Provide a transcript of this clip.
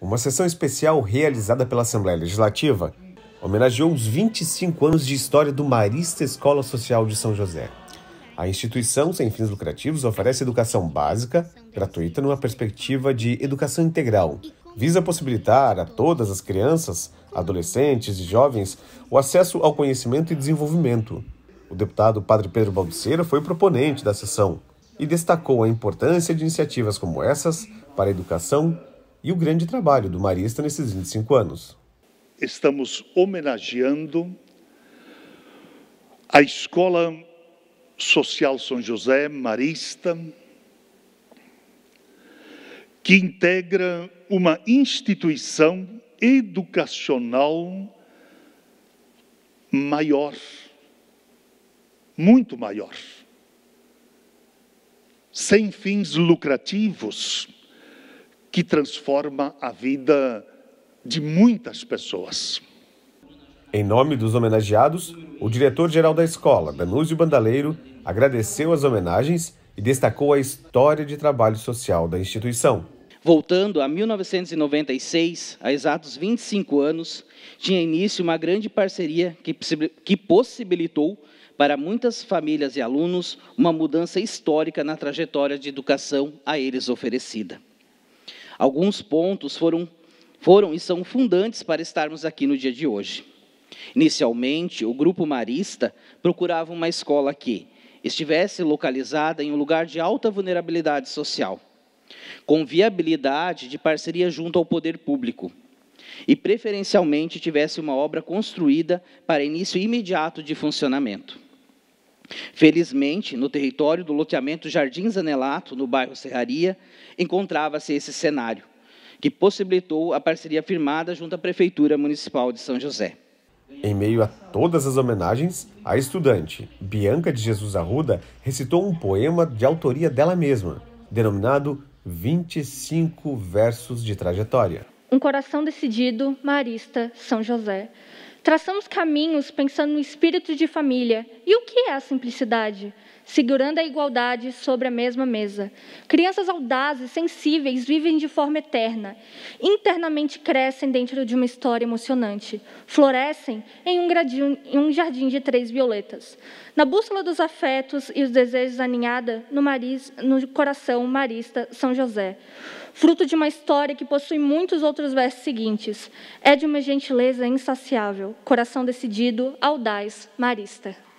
Uma sessão especial realizada pela Assembleia Legislativa homenageou os 25 anos de história do Marista Escola Social de São José. A instituição, sem fins lucrativos, oferece educação básica, gratuita, numa perspectiva de educação integral. Visa possibilitar a todas as crianças, adolescentes e jovens o acesso ao conhecimento e desenvolvimento. O deputado Padre Pedro Baldiceira foi proponente da sessão e destacou a importância de iniciativas como essas para a educação e o grande trabalho do Marista nesses 25 anos. Estamos homenageando a Escola Social São José Marista, que integra uma instituição educacional maior, muito maior sem fins lucrativos, que transforma a vida de muitas pessoas. Em nome dos homenageados, o diretor-geral da escola, Danúzio Bandaleiro, agradeceu as homenagens e destacou a história de trabalho social da instituição. Voltando a 1996, há exatos 25 anos, tinha início uma grande parceria que possibilitou para muitas famílias e alunos, uma mudança histórica na trajetória de educação a eles oferecida. Alguns pontos foram, foram e são fundantes para estarmos aqui no dia de hoje. Inicialmente, o grupo marista procurava uma escola que estivesse localizada em um lugar de alta vulnerabilidade social, com viabilidade de parceria junto ao poder público, e preferencialmente tivesse uma obra construída para início imediato de funcionamento. Felizmente, no território do loteamento Jardins Anelato, no bairro Serraria, encontrava-se esse cenário, que possibilitou a parceria firmada junto à Prefeitura Municipal de São José. Em meio a todas as homenagens, a estudante Bianca de Jesus Arruda recitou um poema de autoria dela mesma, denominado 25 Versos de Trajetória. Um coração decidido, marista, São José. Traçamos caminhos pensando no espírito de família. E o que é a simplicidade? Segurando a igualdade sobre a mesma mesa. Crianças audazes, sensíveis, vivem de forma eterna. Internamente crescem dentro de uma história emocionante. Florescem em um, gradinho, em um jardim de três violetas. Na bússola dos afetos e os desejos aninhada no, no coração marista São José fruto de uma história que possui muitos outros versos seguintes. É de uma gentileza insaciável coração decidido, audaz, marista.